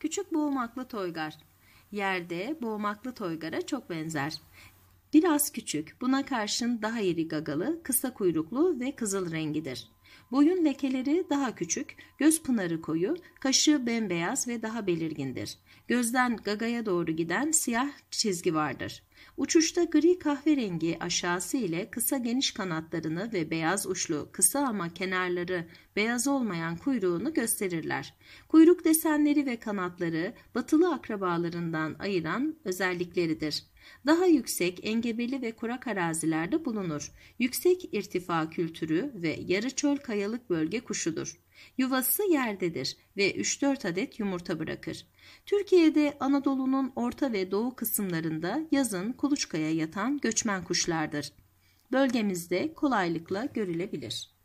Küçük boğmaklı toygar. Yerde boğmaklı toygara çok benzer. Biraz küçük, buna karşın daha iri gagalı, kısa kuyruklu ve kızıl rengidir. Boyun lekeleri daha küçük, göz pınarı koyu, kaşı bembeyaz ve daha belirgindir. Gözden gagaya doğru giden siyah çizgi vardır. Uçuşta gri kahverengi aşağısı ile kısa geniş kanatlarını ve beyaz uçlu kısa ama kenarları beyaz olmayan kuyruğunu gösterirler. Kuyruk desenleri ve kanatları batılı akrabalarından ayıran özellikleridir. Daha yüksek, engebeli ve kurak arazilerde bulunur. Yüksek irtifa kültürü ve yarı çöl kayalık bölge kuşudur. Yuvası yerdedir ve 3-4 adet yumurta bırakır. Türkiye'de Anadolu'nun orta ve doğu kısımlarında yazın kuluçkaya yatan göçmen kuşlardır. Bölgemizde kolaylıkla görülebilir.